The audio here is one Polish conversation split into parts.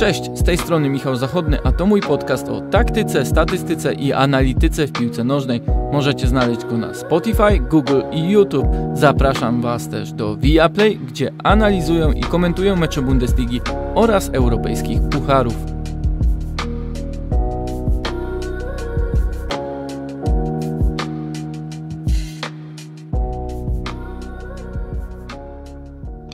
Cześć, z tej strony Michał Zachodny, a to mój podcast o taktyce, statystyce i analityce w piłce nożnej. Możecie znaleźć go na Spotify, Google i YouTube. Zapraszam Was też do Viaplay, gdzie analizuję i komentuję mecze Bundesligi oraz europejskich pucharów.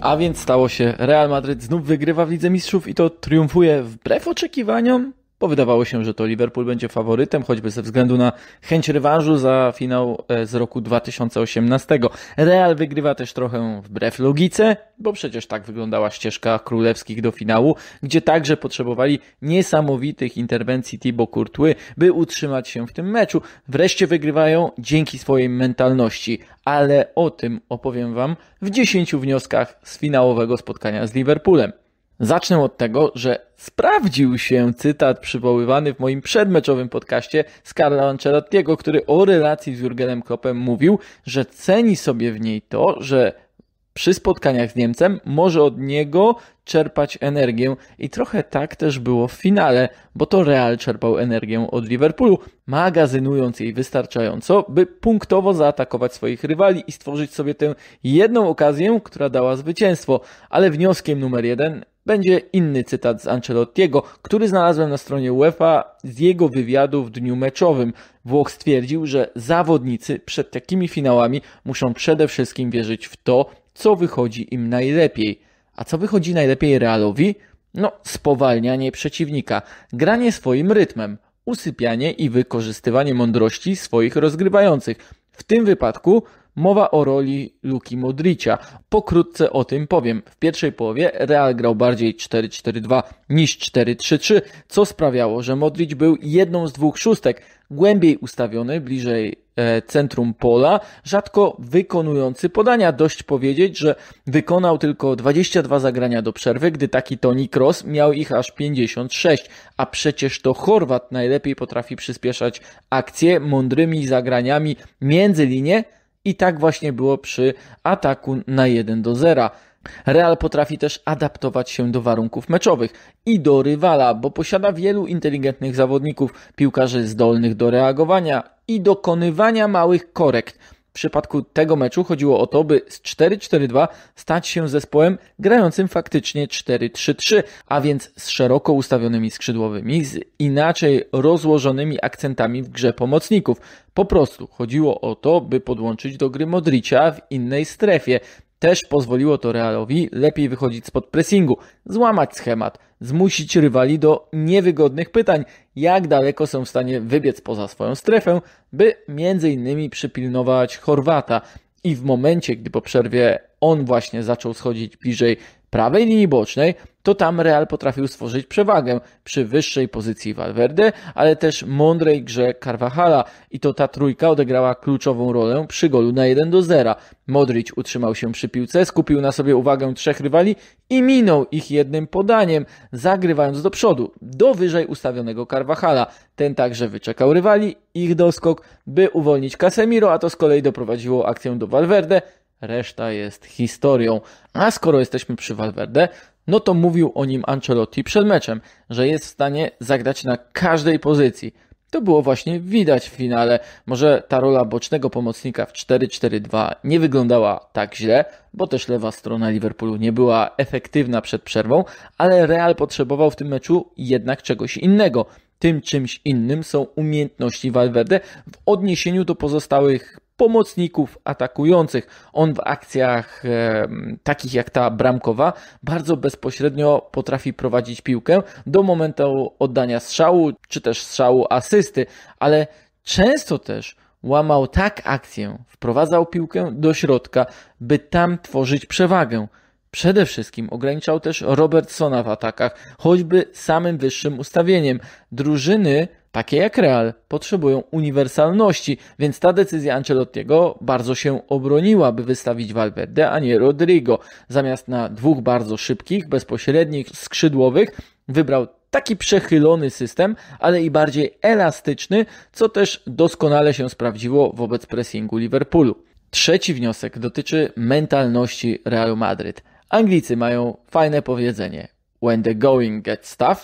A więc stało się, Real Madryt znów wygrywa w Lidze Mistrzów i to triumfuje wbrew oczekiwaniom bo wydawało się, że to Liverpool będzie faworytem, choćby ze względu na chęć rewanżu za finał e, z roku 2018. Real wygrywa też trochę wbrew logice, bo przecież tak wyglądała ścieżka królewskich do finału, gdzie także potrzebowali niesamowitych interwencji Thibaut Courtois, by utrzymać się w tym meczu. Wreszcie wygrywają dzięki swojej mentalności, ale o tym opowiem Wam w 10 wnioskach z finałowego spotkania z Liverpoolem. Zacznę od tego, że sprawdził się cytat przywoływany w moim przedmeczowym podcaście z Carla Ancelottiego, który o relacji z Jurgenem Kloppem mówił, że ceni sobie w niej to, że przy spotkaniach z Niemcem może od niego czerpać energię i trochę tak też było w finale, bo to Real czerpał energię od Liverpoolu, magazynując jej wystarczająco, by punktowo zaatakować swoich rywali i stworzyć sobie tę jedną okazję, która dała zwycięstwo. Ale wnioskiem numer jeden będzie inny cytat z Ancelottiego, który znalazłem na stronie UEFA z jego wywiadu w dniu meczowym. Włoch stwierdził, że zawodnicy przed takimi finałami muszą przede wszystkim wierzyć w to, co wychodzi im najlepiej. A co wychodzi najlepiej Realowi? No, spowalnianie przeciwnika, granie swoim rytmem, usypianie i wykorzystywanie mądrości swoich rozgrywających. W tym wypadku Mowa o roli Luki Modricia. Pokrótce o tym powiem. W pierwszej połowie Real grał bardziej 4-4-2 niż 4-3-3, co sprawiało, że Modric był jedną z dwóch szóstek, głębiej ustawiony, bliżej e, centrum pola, rzadko wykonujący podania. Dość powiedzieć, że wykonał tylko 22 zagrania do przerwy, gdy taki Toni Kroos miał ich aż 56, a przecież to Chorwat najlepiej potrafi przyspieszać akcje mądrymi zagraniami między linie, i tak właśnie było przy ataku na 1 do 0. Real potrafi też adaptować się do warunków meczowych i do rywala, bo posiada wielu inteligentnych zawodników, piłkarzy zdolnych do reagowania i dokonywania małych korekt przypadku tego meczu chodziło o to, by z 4-4-2 stać się zespołem grającym faktycznie 4-3-3, a więc z szeroko ustawionymi skrzydłowymi, z inaczej rozłożonymi akcentami w grze pomocników. Po prostu chodziło o to, by podłączyć do gry Modricia w innej strefie. Też pozwoliło to Realowi lepiej wychodzić spod pressingu, złamać schemat zmusić rywali do niewygodnych pytań, jak daleko są w stanie wybiec poza swoją strefę, by m.in. przypilnować Chorwata. I w momencie, gdy po przerwie on właśnie zaczął schodzić bliżej prawej linii bocznej, to tam Real potrafił stworzyć przewagę przy wyższej pozycji Valverde, ale też mądrej grze Carvajala i to ta trójka odegrała kluczową rolę przy golu na 1 do 0. Modric utrzymał się przy piłce, skupił na sobie uwagę trzech rywali i minął ich jednym podaniem, zagrywając do przodu, do wyżej ustawionego Carvajala. Ten także wyczekał rywali, ich doskok, by uwolnić Casemiro, a to z kolei doprowadziło akcję do Valverde, reszta jest historią. A skoro jesteśmy przy Valverde, no to mówił o nim Ancelotti przed meczem, że jest w stanie zagrać na każdej pozycji. To było właśnie widać w finale. Może ta rola bocznego pomocnika w 4-4-2 nie wyglądała tak źle, bo też lewa strona Liverpoolu nie była efektywna przed przerwą, ale Real potrzebował w tym meczu jednak czegoś innego. Tym czymś innym są umiejętności Valverde w odniesieniu do pozostałych pomocników atakujących. On w akcjach e, takich jak ta bramkowa bardzo bezpośrednio potrafi prowadzić piłkę do momentu oddania strzału czy też strzału asysty, ale często też łamał tak akcję, wprowadzał piłkę do środka, by tam tworzyć przewagę. Przede wszystkim ograniczał też Robertsona w atakach, choćby samym wyższym ustawieniem. Drużyny takie jak Real, potrzebują uniwersalności, więc ta decyzja Ancelottiego bardzo się obroniła, by wystawić Valverde, a nie Rodrigo. Zamiast na dwóch bardzo szybkich, bezpośrednich, skrzydłowych, wybrał taki przechylony system, ale i bardziej elastyczny, co też doskonale się sprawdziło wobec pressingu Liverpoolu. Trzeci wniosek dotyczy mentalności Realu Madryt. Anglicy mają fajne powiedzenie: When the going gets tough,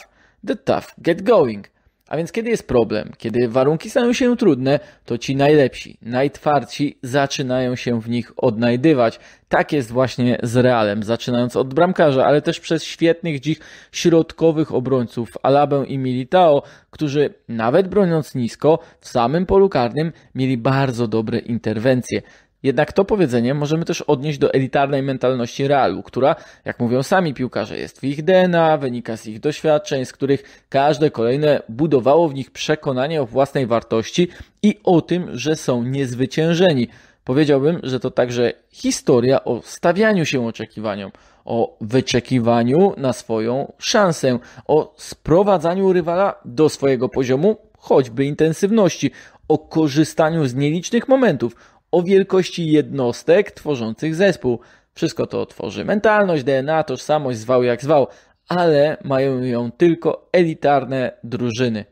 the tough get going. A więc kiedy jest problem, kiedy warunki stają się trudne, to ci najlepsi, najtwarci zaczynają się w nich odnajdywać. Tak jest właśnie z Realem, zaczynając od bramkarza, ale też przez świetnych dziś środkowych obrońców Alabę i Militao, którzy nawet broniąc nisko w samym polu karnym mieli bardzo dobre interwencje. Jednak to powiedzenie możemy też odnieść do elitarnej mentalności Realu, która, jak mówią sami piłkarze, jest w ich DNA, wynika z ich doświadczeń, z których każde kolejne budowało w nich przekonanie o własnej wartości i o tym, że są niezwyciężeni. Powiedziałbym, że to także historia o stawianiu się oczekiwaniom, o wyczekiwaniu na swoją szansę, o sprowadzaniu rywala do swojego poziomu, choćby intensywności, o korzystaniu z nielicznych momentów, o wielkości jednostek tworzących zespół. Wszystko to tworzy mentalność, DNA, tożsamość, zwał jak zwał, ale mają ją tylko elitarne drużyny.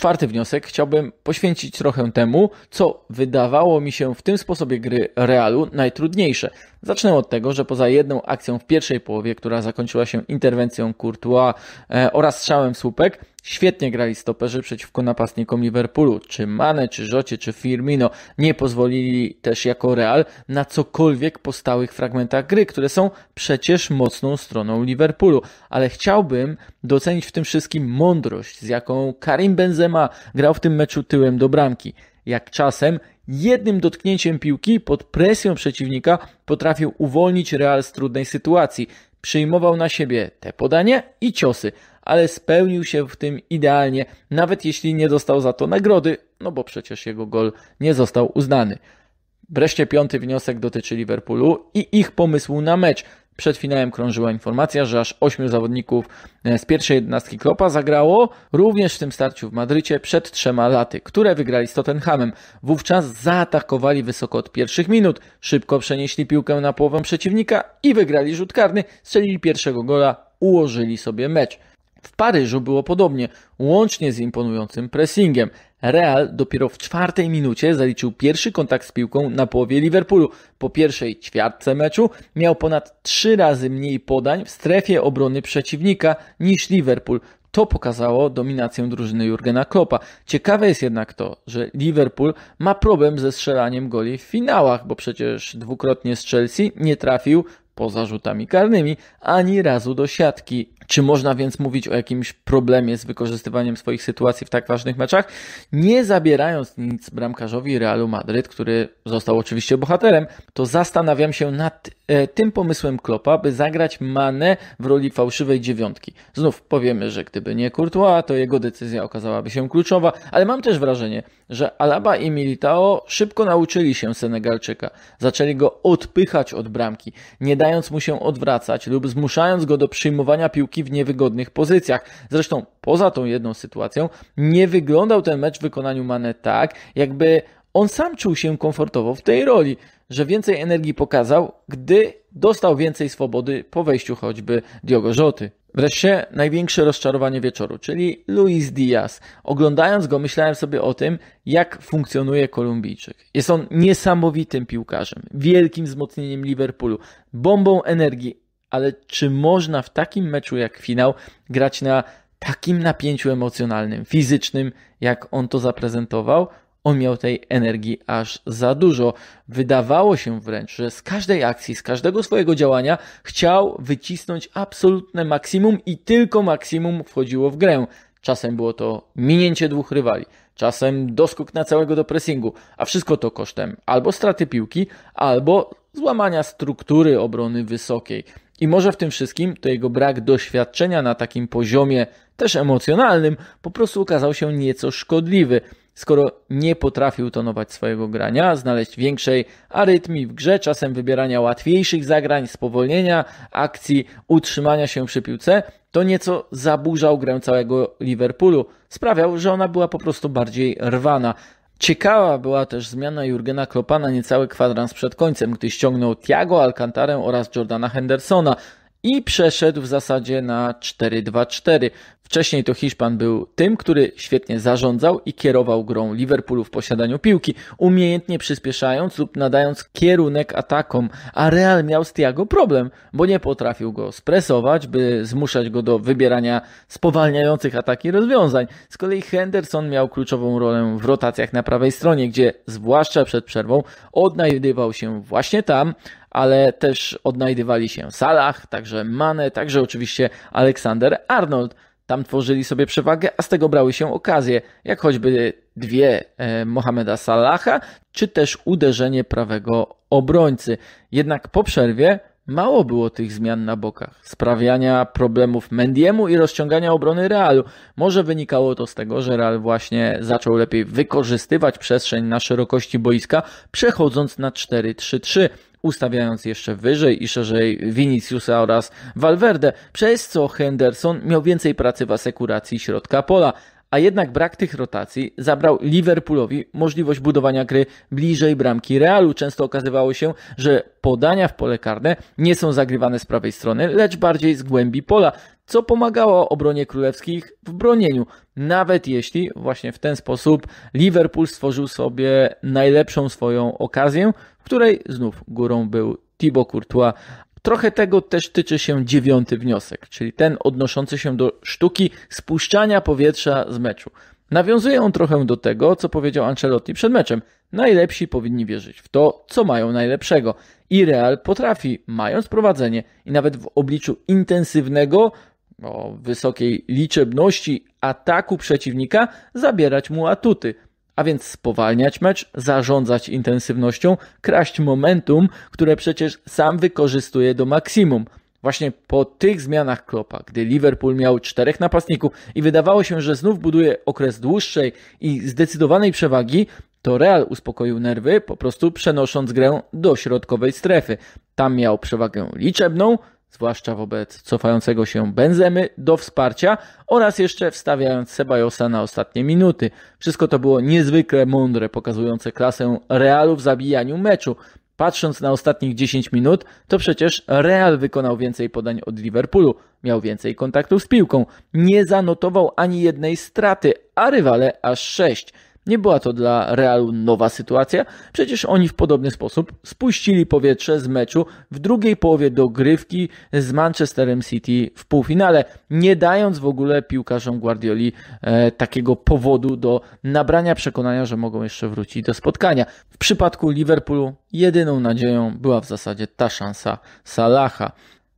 Czwarty wniosek chciałbym poświęcić trochę temu, co wydawało mi się w tym sposobie gry Realu najtrudniejsze. Zacznę od tego, że poza jedną akcją w pierwszej połowie, która zakończyła się interwencją Courtois e, oraz strzałem słupek, Świetnie grali stoperzy przeciwko napastnikom Liverpoolu. Czy Mane, czy Rzocie, czy Firmino nie pozwolili też jako Real na cokolwiek po stałych fragmentach gry, które są przecież mocną stroną Liverpoolu. Ale chciałbym docenić w tym wszystkim mądrość, z jaką Karim Benzema grał w tym meczu tyłem do bramki. Jak czasem jednym dotknięciem piłki pod presją przeciwnika potrafił uwolnić Real z trudnej sytuacji. Przyjmował na siebie te podania i ciosy, ale spełnił się w tym idealnie, nawet jeśli nie dostał za to nagrody, no bo przecież jego gol nie został uznany. Wreszcie piąty wniosek dotyczy Liverpoolu i ich pomysłu na mecz. Przed finałem krążyła informacja, że aż ośmiu zawodników e, z pierwszej jednostki Klopa zagrało również w tym starciu w Madrycie przed trzema laty, które wygrali z Tottenhamem. Wówczas zaatakowali wysoko od pierwszych minut, szybko przenieśli piłkę na połowę przeciwnika i wygrali rzut karny, strzelili pierwszego gola, ułożyli sobie mecz. W Paryżu było podobnie, łącznie z imponującym pressingiem. Real dopiero w czwartej minucie zaliczył pierwszy kontakt z piłką na połowie Liverpoolu. Po pierwszej ćwiartce meczu miał ponad trzy razy mniej podań w strefie obrony przeciwnika niż Liverpool. To pokazało dominację drużyny Jurgena Kloppa. Ciekawe jest jednak to, że Liverpool ma problem ze strzelaniem goli w finałach, bo przecież dwukrotnie z Chelsea nie trafił poza rzutami karnymi ani razu do siatki. Czy można więc mówić o jakimś problemie z wykorzystywaniem swoich sytuacji w tak ważnych meczach? Nie zabierając nic bramkarzowi Realu Madryt, który został oczywiście bohaterem, to zastanawiam się nad e, tym pomysłem Klopa, by zagrać Mane w roli fałszywej dziewiątki. Znów powiemy, że gdyby nie Courtois, to jego decyzja okazałaby się kluczowa, ale mam też wrażenie, że Alaba i Militao szybko nauczyli się Senegalczyka. Zaczęli go odpychać od bramki. Nie da pozwalając mu się odwracać lub zmuszając go do przyjmowania piłki w niewygodnych pozycjach. Zresztą poza tą jedną sytuacją nie wyglądał ten mecz w wykonaniu Mane tak, jakby on sam czuł się komfortowo w tej roli, że więcej energii pokazał, gdy dostał więcej swobody po wejściu choćby Diogo Rzoty. Wreszcie największe rozczarowanie wieczoru, czyli Luis Diaz. Oglądając go, myślałem sobie o tym, jak funkcjonuje Kolumbijczyk. Jest on niesamowitym piłkarzem, wielkim wzmocnieniem Liverpoolu, bombą energii, ale czy można w takim meczu jak finał grać na takim napięciu emocjonalnym, fizycznym, jak on to zaprezentował? on miał tej energii aż za dużo. Wydawało się wręcz, że z każdej akcji, z każdego swojego działania chciał wycisnąć absolutne maksimum i tylko maksimum wchodziło w grę. Czasem było to minięcie dwóch rywali, czasem doskok na całego do pressingu, a wszystko to kosztem albo straty piłki, albo złamania struktury obrony wysokiej. I może w tym wszystkim to jego brak doświadczenia na takim poziomie, też emocjonalnym, po prostu okazał się nieco szkodliwy skoro nie potrafi utonować swojego grania, znaleźć większej arytmii w grze, czasem wybierania łatwiejszych zagrań, spowolnienia akcji, utrzymania się przy piłce, to nieco zaburzał grę całego Liverpoolu. Sprawiał, że ona była po prostu bardziej rwana. Ciekawa była też zmiana Jurgena Kloppa na niecały kwadrans przed końcem, gdy ściągnął Thiago Alcantarę oraz Jordana Hendersona i przeszedł w zasadzie na 4-2-4. Wcześniej to Hiszpan był tym, który świetnie zarządzał i kierował grą Liverpoolu w posiadaniu piłki, umiejętnie przyspieszając lub nadając kierunek atakom, a Real miał z Tiago problem, bo nie potrafił go spresować, by zmuszać go do wybierania spowalniających ataki rozwiązań. Z kolei Henderson miał kluczową rolę w rotacjach na prawej stronie, gdzie zwłaszcza przed przerwą odnajdywał się właśnie tam, ale też odnajdywali się Salah, także Mane, także oczywiście Aleksander Arnold. Tam tworzyli sobie przewagę, a z tego brały się okazje, jak choćby dwie e, Mohameda Salaha, czy też uderzenie prawego obrońcy. Jednak po przerwie Mało było tych zmian na bokach, sprawiania problemów Mendiemu i rozciągania obrony Realu. Może wynikało to z tego, że Real właśnie zaczął lepiej wykorzystywać przestrzeń na szerokości boiska, przechodząc na 4-3-3 ustawiając jeszcze wyżej i szerzej Viniciusa oraz Valverde, przez co Henderson miał więcej pracy w asekuracji środka pola, a jednak brak tych rotacji zabrał Liverpoolowi możliwość budowania gry bliżej bramki Realu. Często okazywało się, że podania w pole karne nie są zagrywane z prawej strony, lecz bardziej z głębi pola, co pomagało obronie królewskich w bronieniu. Nawet jeśli właśnie w ten sposób Liverpool stworzył sobie najlepszą swoją okazję, w której znów górą był Thibaut Courtois, Trochę tego też tyczy się dziewiąty wniosek, czyli ten odnoszący się do sztuki spuszczania powietrza z meczu. Nawiązuje on trochę do tego, co powiedział Ancelotti przed meczem. Najlepsi powinni wierzyć w to, co mają najlepszego. I Real potrafi, mając prowadzenie i nawet w obliczu intensywnego, o wysokiej liczebności ataku przeciwnika, zabierać mu atuty – a więc spowalniać mecz, zarządzać intensywnością, kraść momentum, które przecież sam wykorzystuje do maksimum. Właśnie po tych zmianach Klopa, gdy Liverpool miał czterech napastników i wydawało się, że znów buduje okres dłuższej i zdecydowanej przewagi, to Real uspokoił nerwy, po prostu przenosząc grę do środkowej strefy. Tam miał przewagę liczebną, zwłaszcza wobec cofającego się Benzemy do wsparcia oraz jeszcze wstawiając Sebajosa na ostatnie minuty. Wszystko to było niezwykle mądre, pokazujące klasę Realu w zabijaniu meczu. Patrząc na ostatnich 10 minut, to przecież Real wykonał więcej podań od Liverpoolu, miał więcej kontaktów z piłką, nie zanotował ani jednej straty, a rywale aż 6. Nie była to dla Realu nowa sytuacja, przecież oni w podobny sposób spuścili powietrze z meczu w drugiej połowie dogrywki z Manchesterem City w półfinale, nie dając w ogóle piłkarzom Guardioli e, takiego powodu do nabrania przekonania, że mogą jeszcze wrócić do spotkania. W przypadku Liverpoolu jedyną nadzieją była w zasadzie ta szansa Salaha.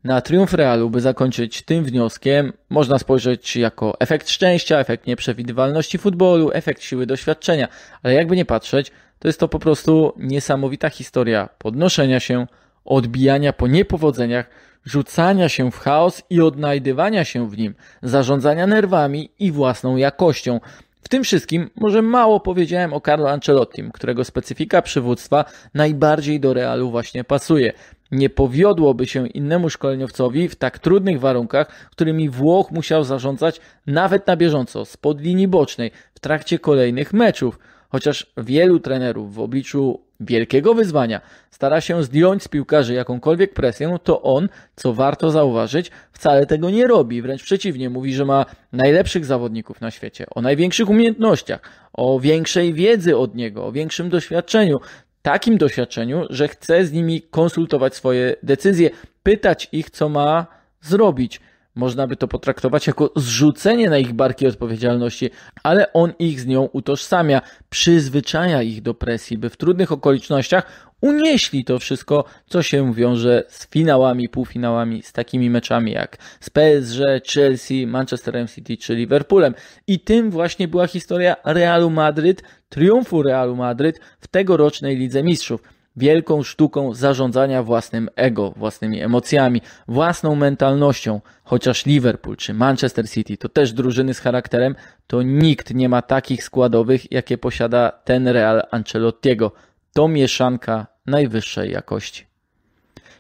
Na triumf Realu, by zakończyć tym wnioskiem, można spojrzeć jako efekt szczęścia, efekt nieprzewidywalności futbolu, efekt siły doświadczenia, ale jakby nie patrzeć, to jest to po prostu niesamowita historia podnoszenia się, odbijania po niepowodzeniach, rzucania się w chaos i odnajdywania się w nim, zarządzania nerwami i własną jakością. W tym wszystkim może mało powiedziałem o Carlo Ancelottim, którego specyfika przywództwa najbardziej do Realu właśnie pasuje nie powiodłoby się innemu szkoleniowcowi w tak trudnych warunkach, którymi Włoch musiał zarządzać nawet na bieżąco, spod linii bocznej, w trakcie kolejnych meczów. Chociaż wielu trenerów w obliczu wielkiego wyzwania stara się zdjąć z piłkarzy jakąkolwiek presję, no to on, co warto zauważyć, wcale tego nie robi. Wręcz przeciwnie, mówi, że ma najlepszych zawodników na świecie, o największych umiejętnościach, o większej wiedzy od niego, o większym doświadczeniu takim doświadczeniu, że chce z nimi konsultować swoje decyzje, pytać ich, co ma zrobić. Można by to potraktować jako zrzucenie na ich barki odpowiedzialności, ale on ich z nią utożsamia, przyzwyczaja ich do presji, by w trudnych okolicznościach unieśli to wszystko, co się wiąże z finałami, półfinałami, z takimi meczami jak z PSG, Chelsea, Manchesterem City czy Liverpoolem. I tym właśnie była historia Realu Madryt, triumfu Realu Madryt w tegorocznej Lidze Mistrzów wielką sztuką zarządzania własnym ego, własnymi emocjami, własną mentalnością. Chociaż Liverpool czy Manchester City to też drużyny z charakterem, to nikt nie ma takich składowych, jakie posiada ten Real Ancelottiego. To mieszanka najwyższej jakości.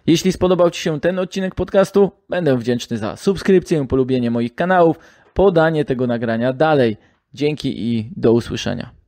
Jeśli spodobał Ci się ten odcinek podcastu, będę wdzięczny za subskrypcję, polubienie moich kanałów, podanie tego nagrania dalej. Dzięki i do usłyszenia.